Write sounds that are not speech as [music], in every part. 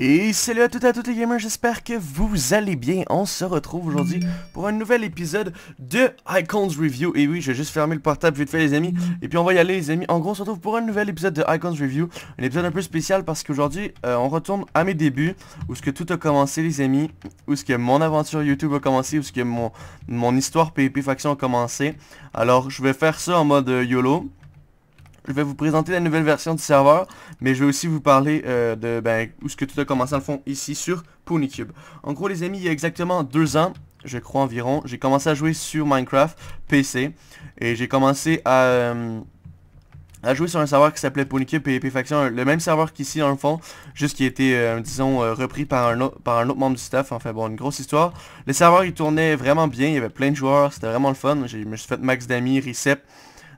Et salut à toutes et à toutes les gamers, j'espère que vous allez bien. On se retrouve aujourd'hui pour un nouvel épisode de Icons Review. Et oui, j'ai juste fermé le portable vite fait les amis. Et puis on va y aller les amis. En gros, on se retrouve pour un nouvel épisode de Icons Review. Un épisode un peu spécial parce qu'aujourd'hui, euh, on retourne à mes débuts. Où ce que tout a commencé les amis. Où ce que mon aventure YouTube a commencé. Où ce que mon, mon histoire PIP Faction a commencé. Alors, je vais faire ça en mode euh, YOLO. Je vais vous présenter la nouvelle version du serveur, mais je vais aussi vous parler euh, de ben, où ce que tout a commencé à le fond ici sur Ponycube. En gros les amis, il y a exactement deux ans, je crois environ, j'ai commencé à jouer sur Minecraft PC et j'ai commencé à... Euh, à jouer sur un serveur qui s'appelait Ponycube et Faction, le même serveur qu'ici dans le fond, juste qui a été, euh, disons, repris par un, autre, par un autre membre du staff, enfin bon, une grosse histoire. Le serveur, il tournait vraiment bien, il y avait plein de joueurs, c'était vraiment le fun, je me suis fait max d'amis, reset,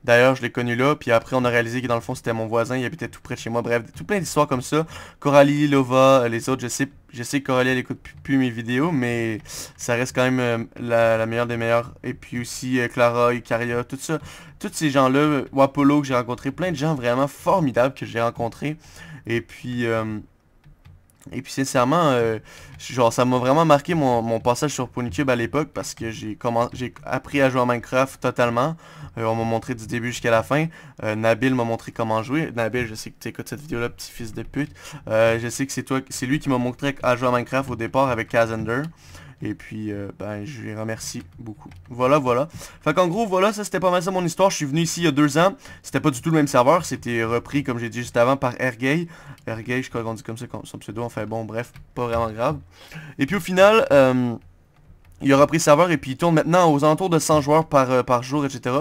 D'ailleurs, je l'ai connu là, puis après on a réalisé que dans le fond c'était mon voisin, il habitait tout près de chez moi. Bref, tout plein d'histoires comme ça. Coralie, Lova, euh, les autres, je sais, je sais que Coralie elle écoute plus, mes vidéos, mais ça reste quand même euh, la, meilleure des meilleures. Et puis aussi euh, Clara, Icaria, tout ça. Tous ces gens-là, Wapolo que j'ai rencontré, plein de gens vraiment formidables que j'ai rencontrés. Et puis... Et puis sincèrement, euh, genre ça m'a vraiment marqué mon, passage sur Ponycube à l'époque parce que j'ai j'ai appris à jouer à Minecraft totalement. Euh, on m'a montré du début jusqu'à la fin. Euh, Nabil m'a montré comment jouer. Nabil, je sais que tu écoutes cette vidéo-là, petit fils de pute. je sais que c'est toi, c'est lui qui m'a montré à jouer à Minecraft au départ avec Kazander. Et puis, euh, ben, je les remercie beaucoup. Voilà, voilà. Fait qu'en gros, voilà, ça c'était pas mal ça mon histoire. Je suis venu ici il y a deux ans. C'était pas du tout le même serveur. C'était repris, comme j'ai dit juste avant, par Ergey. Ergey, je crois qu'on dit comme ça, son pseudo. Enfin bon, bref, pas vraiment grave. Et puis au final... Euh, il aura pris serveur et puis il tourne maintenant aux alentours de 100 joueurs par, euh, jour, etc.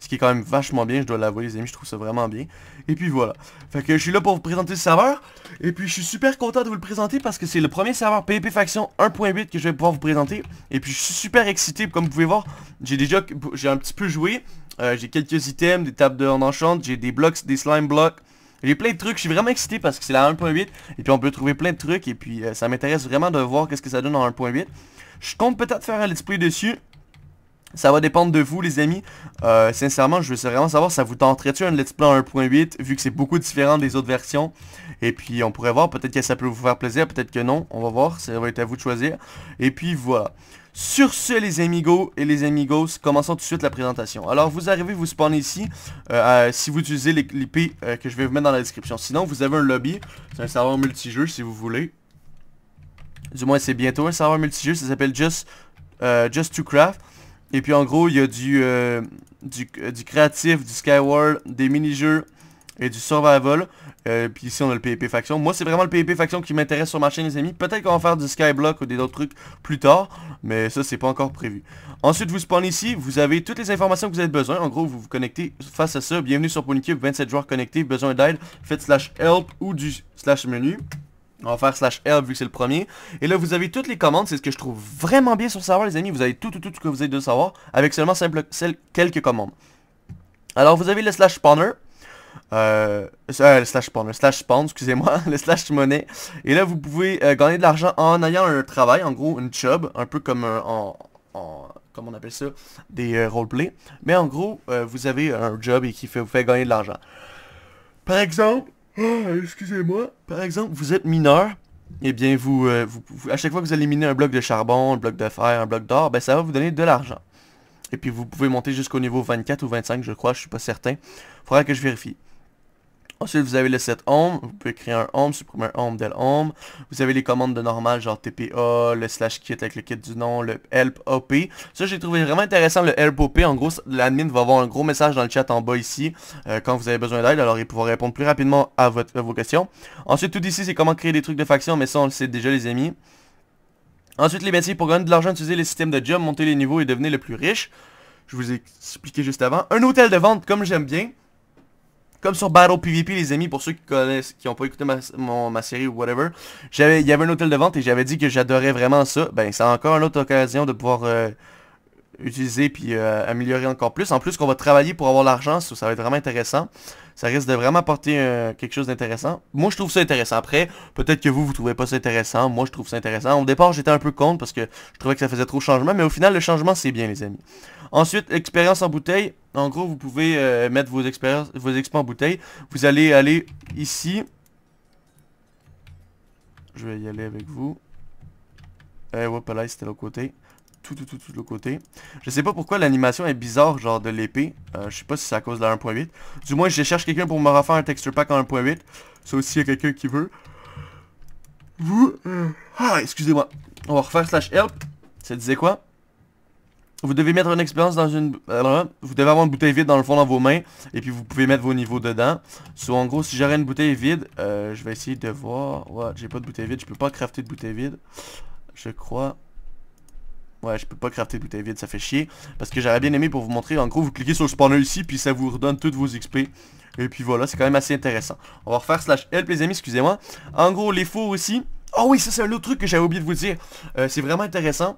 Ce qui est quand même vachement bien, je dois l'avouer les amis, je trouve ça vraiment bien. Et puis voilà. Fait que je suis là pour vous présenter le serveur. Et puis je suis super content de vous le présenter parce que c'est le premier serveur PvP Faction 1.8 que je vais pouvoir vous présenter. Et puis je suis super excité, comme vous pouvez voir, j'ai déjà j'ai un petit peu joué. Euh, j'ai quelques items, des tables de en j'ai des blocs, des slime blocks, j'ai plein de trucs, je suis vraiment excité parce que c'est la 1.8 et puis on peut trouver plein de trucs et puis euh, ça m'intéresse vraiment de voir qu'est-ce que ça donne en 1.8. Je compte peut-être faire un let's play dessus. Ça va dépendre de vous les amis. Euh, sincèrement, je veux vraiment savoir, ça vous tenterait-tu un let's play en 1.8 vu que c'est beaucoup différent des autres versions. Et puis on pourrait voir, peut-être que ça peut vous faire plaisir, peut-être que non. On va voir, ça va être à vous de choisir. Et puis voilà. Sur ce, les amigos et les amigos, commençons tout de suite la présentation. Alors, vous arrivez, vous spawnez ici, euh, euh, si vous utilisez l'IP euh, que je vais vous mettre dans la description. Sinon, vous avez un lobby, c'est un serveur multijeu si vous voulez. Du moins, c'est bientôt un serveur multijeu, ça s'appelle Just, Just Craft. Et puis, en gros, il y a du, du, du créatif, du Skyward, des mini-jeux, et du survival. et euh, puis ici on a le PvP faction. Moi c'est vraiment le PvP faction qui m'intéresse sur ma chaîne les amis. Peut-être qu'on va faire du skyblock ou des autres trucs plus tard. Mais ça c'est pas encore prévu. Ensuite vous spawn ici. Vous avez toutes les informations que vous avez besoin. En gros vous vous connectez face à ça. Bienvenue sur Ponycube, 27 joueurs connectés. Besoin d'aide. Faites slash help ou du slash menu. On va faire slash help vu que c'est le premier. Et là, vous avez toutes les commandes. C'est ce que je trouve vraiment bien sur le serveur, les amis. Vous avez tout, tout, tout ce que vous avez de savoir avec seulement simple, quelques commandes. Alors, vous avez le slash spawner. Euh, euh, le slash spawn, le slash spawn, excusez-moi, [laughs] le slash monnaie. Et là, vous pouvez euh, gagner de l'argent en ayant un travail, en gros, une job, un peu comme un en, on appelle ça, des roleplay. Mais en gros, vous avez un job et qui vous fait gagner de l'argent. Par exemple, ah, excusez-moi, par exemple, vous êtes mineur, et eh bien, vous, vous, à chaque fois que vous allez miner un bloc de charbon, un bloc de fer, un bloc d'or, ben ça va vous donner de l'argent et puis vous pouvez monter jusqu'au niveau 24 ou 25, je crois, je suis pas certain. Faudra que je vérifie. Ensuite, vous avez le set home, vous pouvez créer un home, supprimer un home del home. Vous avez les commandes de normal, genre TPA, le slash kit avec le kit du nom, le help OP. Ça, j'ai trouvé vraiment intéressant, le help OP. En gros, l'admin va avoir un gros message dans le chat en bas ici, euh, quand vous avez besoin d'aide, alors il pourra répondre plus rapidement à, votre, vos questions. Ensuite, tout ici, c'est comment créer des trucs de faction, mais ça, on le sait déjà, les amis. Ensuite, les métiers pour gagner de l'argent, utiliser les systèmes de job, monter les niveaux et devenir le plus riche. Je vous ai expliqué juste avant. Un hôtel de vente, comme j'aime bien. Comme sur Battle PvP, les amis, pour ceux qui connaissent, qui n'ont pas écouté ma, série ou whatever. Il y avait un hôtel de vente et j'avais dit que j'adorais vraiment ça. Ben, c'est encore une autre occasion de pouvoir... Euh, utiliser puis euh, améliorer encore plus. En plus qu'on va travailler pour avoir l'argent, ça, va être vraiment intéressant. Ça risque de vraiment apporter euh, quelque chose d'intéressant. Moi, je trouve ça intéressant. Après, peut-être que vous, vous trouvez pas ça intéressant. Moi, je trouve ça intéressant. Au départ, j'étais un peu contre parce que je trouvais que ça faisait trop de changement. Mais au final, le changement, c'est bien, les amis. Ensuite, expérience en bouteille. En gros, vous pouvez euh, mettre vos expériences, vos expériences en bouteille. Vous allez aller ici. Je vais y aller avec vous. Eh, ouais, là, c'était l'autre côté tout, tout, tout, tout le côté. Je sais pas pourquoi l'animation est bizarre, genre de l'épée. Euh, je sais pas si c'est à cause de la 1.8. Du moins, je cherche quelqu'un pour me refaire un texture pack en 1.8. Ça aussi, il y a quelqu'un qui veut. Vous... Euh, ah, excusez-moi. On va refaire slash help. Ça disait quoi vous devez mettre une expérience dans une... Alors, euh, vous devez avoir une bouteille vide dans le fond dans vos mains. Et puis vous pouvez mettre vos niveaux dedans. So, en gros, si j'aurais une bouteille vide, je vais essayer de voir... Ouais, j'ai pas de bouteille vide. Je peux pas crafter de bouteille vide. Je crois. Ouais, je peux pas crafter de à vide, ça fait chier. Parce que j'aurais bien aimé pour vous montrer. En gros, vous cliquez sur le spawner ici, puis ça vous redonne toutes vos XP. Et puis voilà, c'est quand même assez intéressant. On va refaire slash help, les amis, excusez-moi. En gros, les fours aussi Oh ah oui, ça c'est un autre truc que j'avais oublié de vous dire. Euh, c'est vraiment intéressant.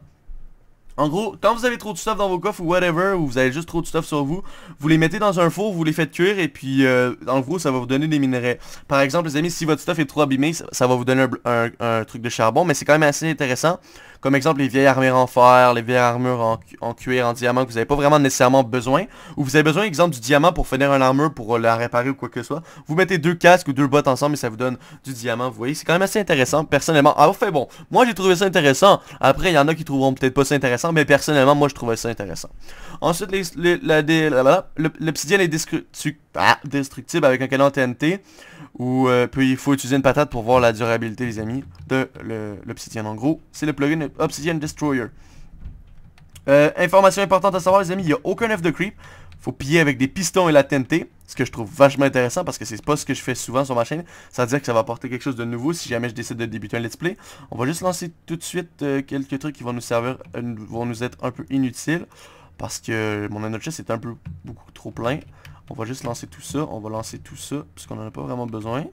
En gros, quand vous avez trop de stuff dans vos coffres ou whatever, ou vous avez juste trop de stuff sur vous, vous les mettez dans un four, vous les faites cuire et puis euh, en gros ça va vous donner des minerais. Par exemple les amis, si votre stuff est trop abîmé, ça, va vous donner un truc de charbon, mais c'est quand même assez intéressant. Comme exemple, les vieilles armures en fer, les vieilles armures en, en cuir, en diamant, que vous n'avez pas vraiment nécessairement besoin. Ou vous avez besoin, exemple, du diamant pour finir une armure, pour euh, la réparer ou quoi que ce soit. Vous mettez deux casques ou deux bottes ensemble et ça vous donne du diamant, vous voyez. C'est quand même assez intéressant, personnellement. ah enfin bon, moi j'ai trouvé ça intéressant. Après, il y en a qui trouveront peut-être pas ça intéressant, mais personnellement, moi je trouvais ça intéressant. Ensuite, l'obsidienne est ah, destructible, avec un canon TNT. Ou euh, puis il faut utiliser une patate pour voir la durabilité, les amis, de l'obsidienne. En gros, c'est le plugin Obsidian Destroyer. Euh, information importante à savoir, les amis, il n'y a aucun F de creep. Faut piller avec des pistons et la TNT, ce que je trouve vachement intéressant parce que c'est pas ce que je fais souvent sur ma chaîne. Ça veut dire que ça va apporter quelque chose de nouveau si jamais je décide de débuter un let's play. On va juste lancer tout de suite euh, quelques trucs qui vont nous servir, euh, vont nous être un peu inutiles parce que mon anochess est un peu beaucoup trop plein. On va juste lancer tout ça, on va lancer tout ça parce qu'on en a pas vraiment besoin.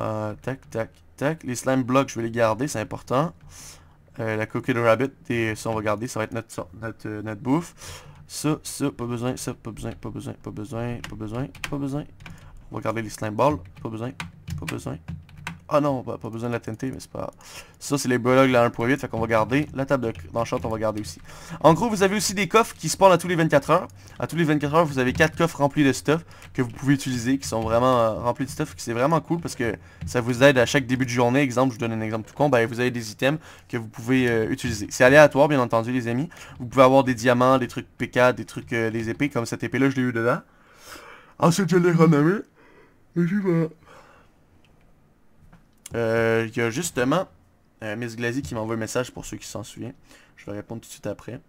Euh, tac, tac, tac. Les slime blocks, je vais les garder, c'est important. Euh, la coquille de Rabbit, et, ça on va garder, ça va être notre, notre, euh, notre bouffe. Ça, ça, pas besoin, ça, pas besoin, pas besoin, pas besoin, pas besoin, pas besoin. On va garder les slime balls, pas besoin, pas besoin, ah non, pas, besoin de la tenter mais c'est pas... Ça, c'est les là la 1.8, fait qu'on va garder. La table d'enchant, on va garder aussi. En gros, vous avez aussi des coffres qui spawnent à tous les 24 heures. À tous les 24 heures, vous avez 4 coffres remplis de stuff que vous pouvez utiliser, qui sont vraiment euh, remplis de stuff, qui c'est vraiment cool parce que ça vous aide à chaque début de journée. Exemple, je vous donne un exemple tout con, ben, vous avez des items que vous pouvez euh, utiliser. C'est aléatoire, bien entendu, les amis. Vous pouvez avoir des diamants, des trucs pk, des trucs, euh, des épées, comme cette épée-là, je l'ai eu dedans. Ensuite, je l'ai renommé. Et je vais... Euh, il y a justement euh, Miss Glazy qui m'envoie un message pour ceux qui s'en souviennent. Je vais répondre tout de suite après.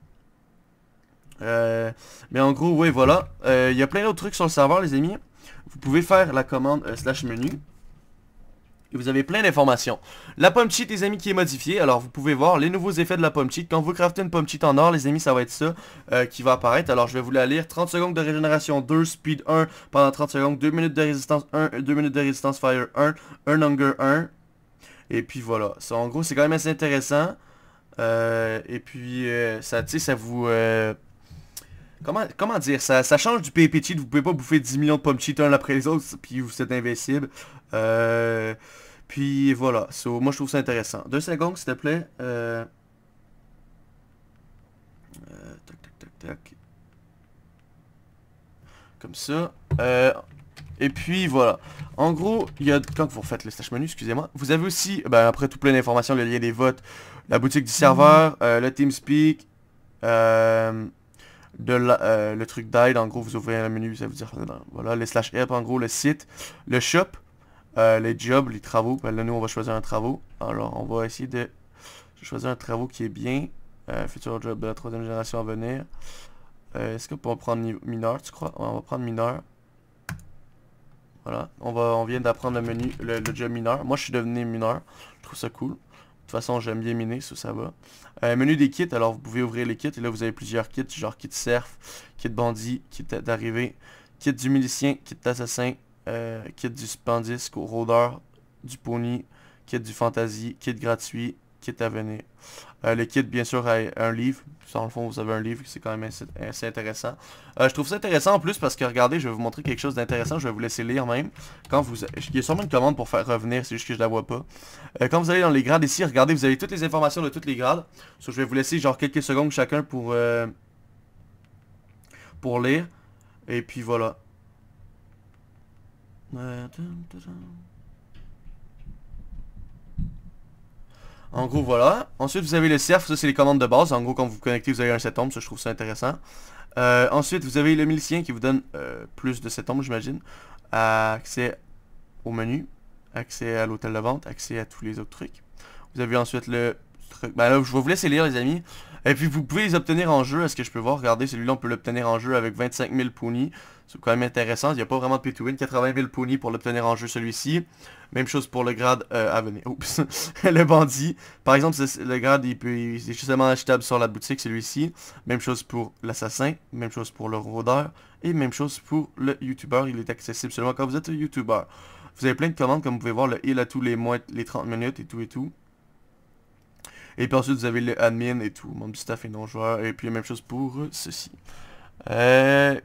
Euh, mais en gros, oui, voilà. Il y a plein d'autres trucs sur le serveur, les amis. Vous pouvez faire la commande slash menu et vous avez plein d'informations. La pomme cheat, les amis, qui est modifiée. Alors, vous pouvez voir les nouveaux effets de la pomme cheat. Quand vous craftez une pomme cheat en or, les amis, ça va être ça euh, qui va apparaître. Alors, je vais vous la lire. 30 secondes de régénération 2, speed 1 pendant 30 secondes, 2 minutes de résistance 1, 2 minutes de résistance fire 1, 1 hunger 1. Et puis voilà. Ça, en gros, c'est quand même assez intéressant. Euh, et puis, euh, ça, tu sais, ça vous... Euh, Comment, dire ça Ça change du P&P cheat. Vous pouvez pas bouffer 10 millions de pommes cheat un après les autres, puis vous êtes invincible. Euh, puis voilà. moi, je trouve ça intéressant. Deux secondes, s'il te plaît. Euh, euh, tac, tac, tac, tac. Comme ça. Euh, et puis voilà. En gros, il y a quand vous refaites le stage menu, excusez-moi, vous avez aussi, ben, après tout plein d'informations, le lien des votes, la boutique du serveur, mm-hmm. le TeamSpeak, euh, de euh, le truc d'aide. En gros, vous ouvrez un menu, ça vous dire voilà, les slash app, en gros, le site, le shop, euh, les jobs, les travaux. Ben, là, nous, on va choisir un travaux. Alors, on va essayer de choisir un travaux qui est bien. Euh, futur job de la troisième génération à venir. Est-ce que peut prendre mineur, tu crois On va prendre mineur. Voilà, on, va, on vient d'apprendre le menu, le job mineur. Moi, je suis devenu mineur. Je trouve ça cool toute façon, j'aime bien miner, ça, ça va. Euh, menu des kits, alors vous pouvez ouvrir les kits. Et là, vous avez plusieurs kits, genre kit surf, kit bandit, kit d'arrivée, kit du milicien, kit d'assassin, euh, kit du spandisque, rôdeur, du pony, kit du fantasy, kit gratuit, kit à venir. Euh, le kit, bien sûr, a un livre. Dans le fond, vous avez un livre, c'est quand même assez, intéressant. Euh, je trouve ça intéressant en plus parce que, regardez, je vais vous montrer quelque chose d'intéressant. Je vais vous laisser lire même. Quand vous... Il y a sûrement une commande pour faire revenir, c'est juste que je la vois pas. Euh, quand vous allez dans les grades ici, regardez, vous avez toutes les informations de toutes les grades. je vais vous laisser genre quelques secondes chacun pour, pour lire. Et puis voilà. En gros, voilà. Ensuite, vous avez le cerf. Ça, c'est les commandes de base. En gros, quand vous vous connectez, vous avez un 7 Ça, je trouve ça intéressant. Euh, ensuite, vous avez le milicien qui vous donne euh, plus de 7 ombres, j'imagine. Accès au menu. Accès à l'hôtel de vente. Accès à tous les autres trucs. Vous avez ensuite le truc... Ben je vais vous laisser lire, les amis. Et puis vous pouvez les obtenir en jeu, est-ce que je peux voir, regardez, celui-là on peut l'obtenir en jeu avec 25 000 ponies. C'est quand même intéressant, il n'y a pas vraiment de pay to win, 80 000 ponies pour l'obtenir en jeu celui-ci. Même chose pour le grade euh, à venir. Oups, [laughs] le bandit. Par exemple, le grade, il, peut, est justement achetable sur la boutique, celui-ci. Même chose pour l'assassin, même chose pour le rôdeur, et même chose pour le youtubeur, il est accessible seulement quand vous êtes youtubeur. Vous avez plein de commandes, comme vous pouvez voir, le heal à tous les mois, les 30 minutes et tout et tout. Et puis ensuite, vous avez le admin et tout, monde du staff et non-joueur. Et puis, la même chose pour ceci. Euh,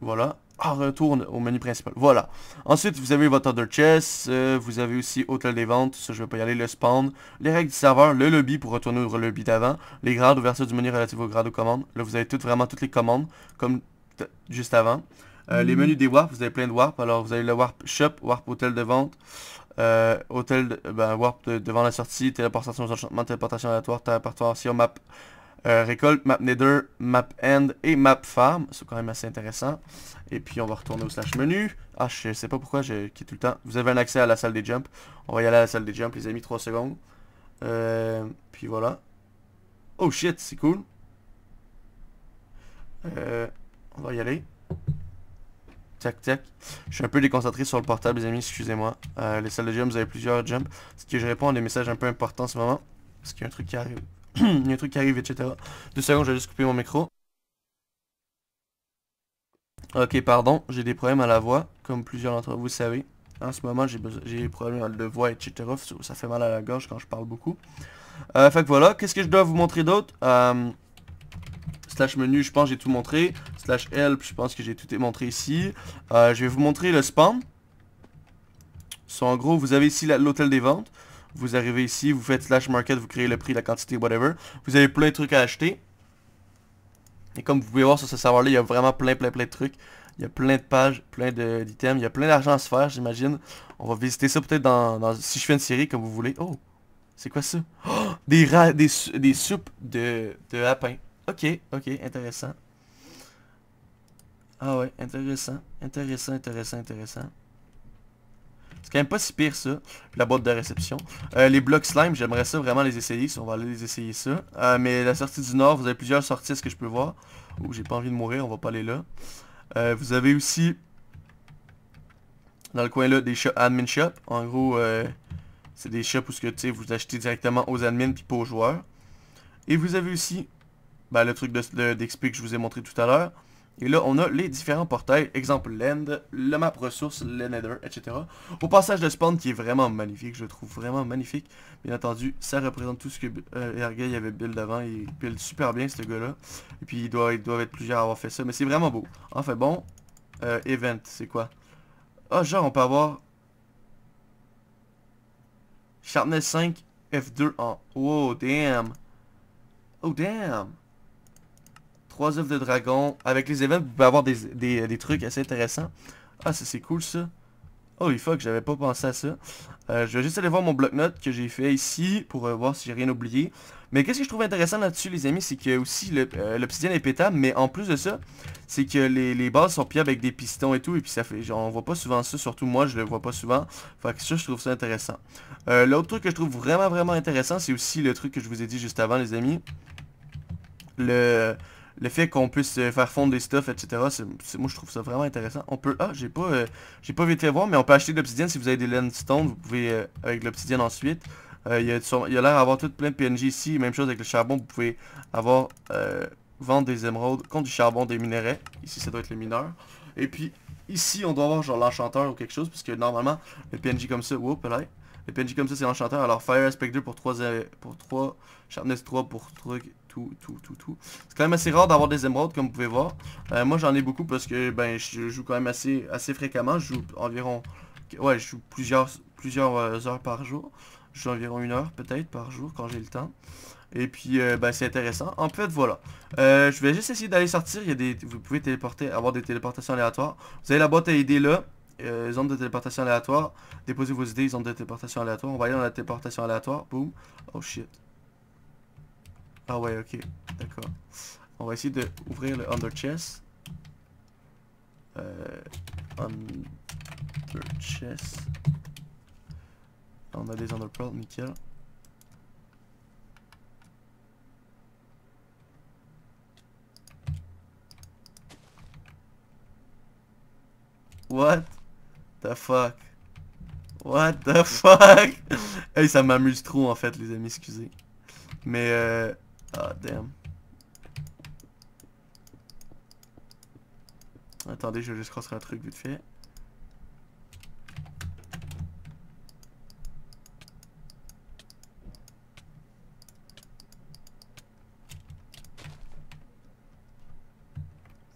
voilà. on ah, retourne au menu principal. Voilà. Ensuite, vous avez votre other chest. Euh, vous avez aussi hôtel des ventes. Ça, je vais pas y aller. Le spawn. Les règles du serveur. Le lobby pour retourner au lobby d'avant. Les grades, ouverture du menu relative aux grades aux commandes. Là, vous avez toutes, vraiment toutes les commandes. Comme juste avant. Euh, les mm-hmm. menus des warps. Vous avez plein de warps. Alors, vous avez le warp shop, warp hôtel de vente. Euh, hôtel, euh, ben, warp devant la sortie, téléportation aux enchantements, téléportation aléatoire, téléportation map euh, récolte, map nether, map end et map farm. C'est quand même assez intéressant. Et puis on va retourner au slash menu. Ah, je sais pas pourquoi j'ai quitté tout le temps. Vous avez un accès à la salle des jumps. On va y aller à la salle des jumps, les amis, 3 secondes. puis voilà. Oh shit, c'est cool. Euh, on va y aller. Tac, tac. Je suis un peu déconcentré sur le portable, les amis, excusez-moi. Euh, les salles de jump, vous avez plusieurs jumps. Ce que je réponds à des messages un peu importants en ce moment. Parce qu'il y a un truc qui arrive. [clears throat] Il y a un truc qui arrive, etc. Deux secondes, je vais juste couper mon micro. Ok, pardon, j'ai des problèmes à la voix, comme plusieurs d'entre vous savez. En ce moment, j'ai des problèmes de voix, etc. Ça fait mal à la gorge quand je parle beaucoup. Euh, fait que voilà, qu'est-ce que je dois vous montrer d'autre euh, slash menu, je pense que j'ai tout montré, slash help, je pense que j'ai tout montré ici. Euh, je vais vous montrer le spam. en gros, vous avez ici l'hôtel des ventes. Vous arrivez ici, vous faites slash market, vous créez le prix, la quantité, whatever. Vous avez plein de trucs à acheter. Et comme vous pouvez voir sur ce serveur-là, il y a vraiment plein, plein, plein de trucs. Il y a plein de pages, plein d'items. Il y a plein d'argent à se faire, j'imagine. On va visiter ça peut-être dans, Si je fais une série, comme vous voulez. Oh! C'est quoi ça? Oh! des, des, soupes de, de lapin. Ok, ok, intéressant. Ah ouais, intéressant, intéressant, intéressant, intéressant. C'est quand même pas si pire ça. la boîte de réception. Euh, les blocs slime, j'aimerais ça vraiment les essayer. Si on va aller les essayer ça. Euh, mais la sortie du nord, vous avez plusieurs sorties, ce que je peux voir. Ouh, j'ai pas envie de mourir, on va pas aller là. Euh, vous avez aussi, dans le coin là, des admin shops. En gros, c'est des shops où ce que, vous achetez directement aux admins puis pas aux joueurs. Et vous avez aussi ben, le truc d'XP que je vous ai montré tout à l'heure. Et là, on a les différents portails, exemple l'End, le map ressources le Nether, etc. Au passage de spawn qui est vraiment magnifique, je le trouve vraiment magnifique. Bien entendu, ça représente tout ce que euh, avait build avant, il build super bien ce gars-là. Et puis il doit, il doit être plusieurs à avoir fait ça, mais c'est vraiment beau. Enfin bon, euh, event, c'est quoi Ah, genre on peut avoir... Sharpness 5, F2 en... Oh, damn Oh, damn 3 œufs de dragon. Avec les événements, vous pouvez avoir des, trucs assez intéressants. Ah, ça c'est cool ça. Oh, il faut que j'avais pas pensé à ça. Euh, je vais juste aller voir mon bloc-notes que j'ai fait ici pour euh, voir si j'ai rien oublié. Mais qu'est-ce que je trouve intéressant là-dessus, les amis, c'est que aussi euh, l'obsidienne est pétable, mais en plus de ça, c'est que les, les, bases sont pliables avec des pistons et tout, et puis ça fait, on voit pas souvent ça, surtout moi, je le vois pas souvent. Fait que ça, je trouve ça intéressant. L'autre truc que je trouve vraiment, vraiment intéressant, c'est aussi le truc que je vous ai dit juste avant, les amis. Le le fait qu'on puisse euh, faire fondre des stuff, etc. moi, je trouve ça vraiment intéressant. On peut... Ah, j'ai pas... Euh, j'ai pas vite voir, mais on peut acheter de l'obsidienne si vous avez des landstones. Vous pouvez, euh, avec l'obsidienne ensuite. il y a, l'air d'avoir tout plein de PNJ ici. Même chose avec le charbon. Vous pouvez avoir... vendre des émeraudes contre du charbon, des minerais. Ici, ça doit être les mineurs Et puis, ici, on doit avoir genre l'enchanteur ou quelque chose. Parce que normalement, le PNJ comme ça... Whoop, là. Le PNJ comme ça, c'est l'enchanteur. Alors, Fire Aspect 2 pour 3... Pour 3... Sharpness 3 pour truc tout, tout, tout, tout. C'est quand même assez rare d'avoir des émeraudes, comme vous pouvez voir. Euh, moi, j'en ai beaucoup parce que ben je joue quand même assez, assez fréquemment. Je joue environ... Ouais, je joue plusieurs, plusieurs euh, heures par jour. Je joue environ une heure, peut-être, par jour, quand j'ai le temps. Et puis, euh, ben, c'est intéressant. En fait, voilà. je vais juste essayer d'aller sortir. Il y des, vous pouvez téléporter, avoir des téléportations aléatoires. Vous avez la boîte à idées là. Euh, zone de téléportation aléatoire. Déposez vos idées, zone de téléportation aléatoire. On va aller dans la téléportation aléatoire. Boum. Oh shit. Ah ouais, ok. D'accord. On va essayer de ouvrir le under chest. Euh, under chest. On a des under pearls, nickel. What the fuck? What the [laughs] fuck? hey, ça m'amuse trop en fait, les amis, excusez. Mais euh, ah, damn. Attendez, je vais juste crosser un truc vite fait.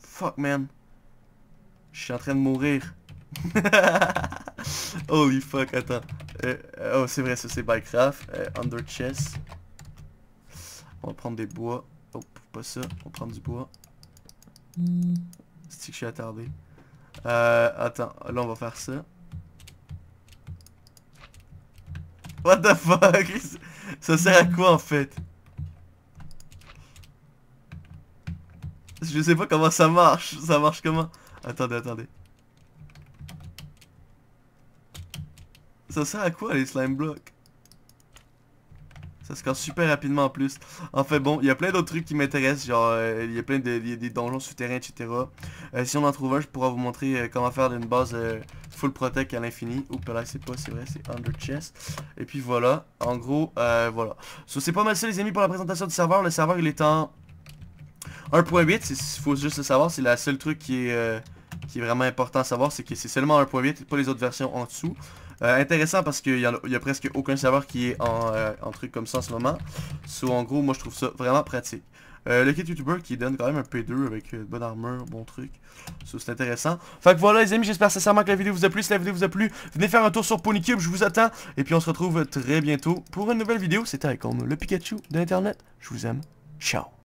Fuck, man. Je suis en train de mourir. [laughs] Holy fuck, attends. Euh, oh, c'est vrai, ça c'est Bycraft. Euh, under chess. On va prendre des bois. Oh, pas ça. On va prendre du bois. C'est que je suis attardé. Euh, attends. Là, on va faire ça. What the fuck? [laughs] Ça sert à quoi, en fait? Je sais pas comment ça marche. Ça marche comment Attendez, attendez. Ça sert à quoi les slime blocks ça se casse super rapidement en plus. en fait bon, il y a plein d'autres trucs qui m'intéressent, genre euh, il y a plein de des donjons souterrains, etc. Euh, si on en trouve un, je pourrais vous montrer euh, comment faire une base full protect à l'infini. Oups là, c'est pas, c'est vrai, c'est under chest. Et puis voilà, en gros, voilà. So, c'est pas mal ça les amis pour la présentation du serveur. Le serveur il est en 1.8, il faut juste le savoir, c'est la seul truc qui est, qui est vraiment important à savoir, c'est que c'est seulement 1.8 et pas les autres versions en dessous. Euh, intéressant parce qu'il n'y a presque aucun serveur qui est euh, en, truc comme ça en ce moment. So en gros, moi je trouve ça vraiment pratique. Euh, le kit YouTuber qui donne quand même un P2 avec euh, bonne armure, bon truc. c'est intéressant. Fait que voilà, les amis, j'espère sincèrement que la vidéo vous a plu. Si la vidéo vous a plu, venez faire un tour sur Ponycube, je vous attends. Et puis, on se retrouve très bientôt pour une nouvelle vidéo. C'était Icon, le Pikachu de l'Internet. Je vous aime. Ciao.